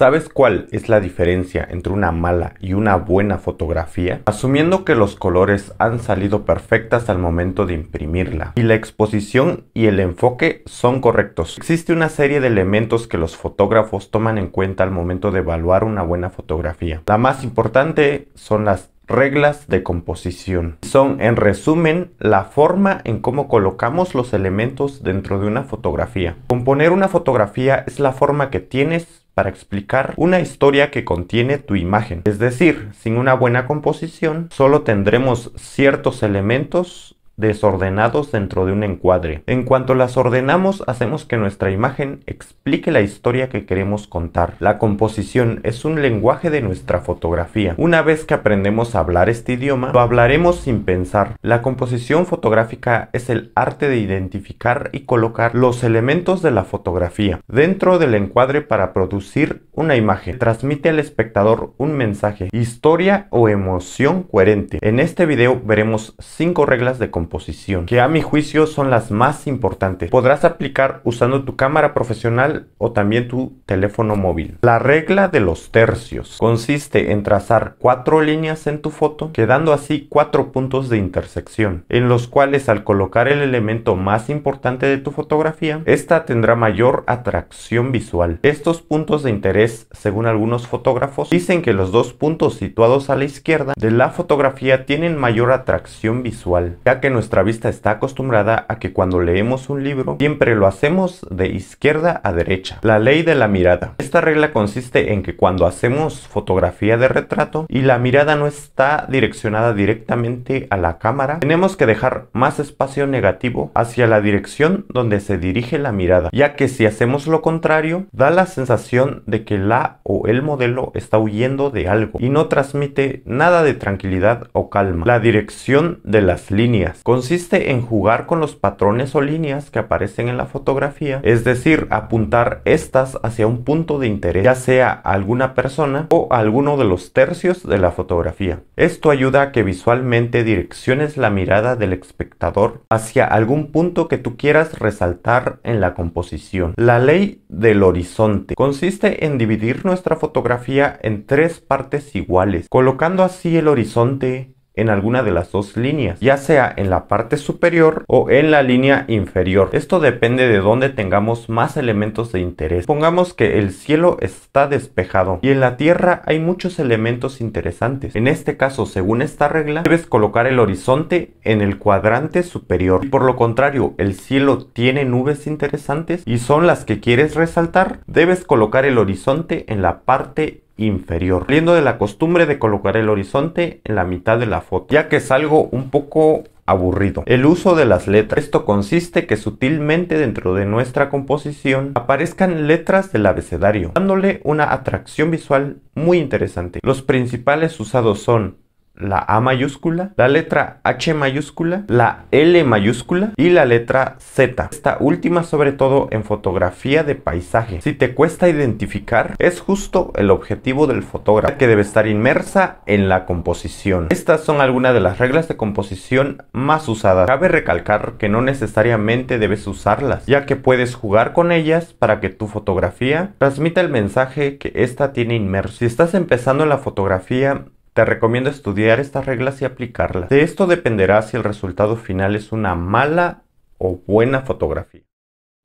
¿Sabes cuál es la diferencia entre una mala y una buena fotografía? Asumiendo que los colores han salido perfectas al momento de imprimirla y la exposición y el enfoque son correctos. Existe una serie de elementos que los fotógrafos toman en cuenta al momento de evaluar una buena fotografía. La más importante son las reglas de composición. Son, en resumen, la forma en cómo colocamos los elementos dentro de una fotografía. Componer una fotografía es la forma que tienes para explicar una historia que contiene tu imagen. Es decir, sin una buena composición, solo tendremos ciertos elementos desordenados dentro de un encuadre. En cuanto las ordenamos, hacemos que nuestra imagen explique la historia que queremos contar. La composición es un lenguaje de nuestra fotografía. Una vez que aprendemos a hablar este idioma, lo hablaremos sin pensar. La composición fotográfica es el arte de identificar y colocar los elementos de la fotografía dentro del encuadre para producir una imagen. Transmite al espectador un mensaje, historia o emoción coherente. En este video veremos 5 reglas de composición posición que a mi juicio son las más importantes. Podrás aplicar usando tu cámara profesional o también tu teléfono móvil. La regla de los tercios consiste en trazar cuatro líneas en tu foto, quedando así cuatro puntos de intersección, en los cuales al colocar el elemento más importante de tu fotografía, esta tendrá mayor atracción visual. Estos puntos de interés, según algunos fotógrafos, dicen que los dos puntos situados a la izquierda de la fotografía tienen mayor atracción visual, ya que no nuestra vista está acostumbrada a que cuando leemos un libro siempre lo hacemos de izquierda a derecha. La ley de la mirada. Esta regla consiste en que cuando hacemos fotografía de retrato y la mirada no está direccionada directamente a la cámara, tenemos que dejar más espacio negativo hacia la dirección donde se dirige la mirada, ya que si hacemos lo contrario, da la sensación de que la o el modelo está huyendo de algo y no transmite nada de tranquilidad o calma. La dirección de las líneas consiste en jugar con los patrones o líneas que aparecen en la fotografía, es decir, apuntar estas hacia un punto de interés, ya sea a alguna persona o a alguno de los tercios de la fotografía. Esto ayuda a que visualmente direcciones la mirada del espectador hacia algún punto que tú quieras resaltar en la composición. La ley del horizonte consiste en dividir nuestra fotografía en tres partes iguales, colocando así el horizonte en alguna de las dos líneas, ya sea en la parte superior o en la línea inferior. Esto depende de dónde tengamos más elementos de interés. Pongamos que el cielo está despejado y en la tierra hay muchos elementos interesantes. En este caso, según esta regla, debes colocar el horizonte en el cuadrante superior. por lo contrario, el cielo tiene nubes interesantes y son las que quieres resaltar, debes colocar el horizonte en la parte inferior, saliendo de la costumbre de colocar el horizonte en la mitad de la foto, ya que es algo un poco aburrido. El uso de las letras. Esto consiste que sutilmente dentro de nuestra composición aparezcan letras del abecedario, dándole una atracción visual muy interesante. Los principales usados son la A mayúscula, la letra H mayúscula, la L mayúscula y la letra Z. Esta última sobre todo en fotografía de paisaje. Si te cuesta identificar, es justo el objetivo del fotógrafo que debe estar inmersa en la composición. Estas son algunas de las reglas de composición más usadas. Cabe recalcar que no necesariamente debes usarlas, ya que puedes jugar con ellas para que tu fotografía transmita el mensaje que ésta tiene inmerso. Si estás empezando en la fotografía, te recomiendo estudiar estas reglas y aplicarlas. De esto dependerá si el resultado final es una mala o buena fotografía.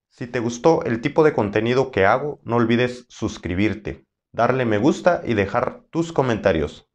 Si te gustó el tipo de contenido que hago, no olvides suscribirte, darle me gusta y dejar tus comentarios.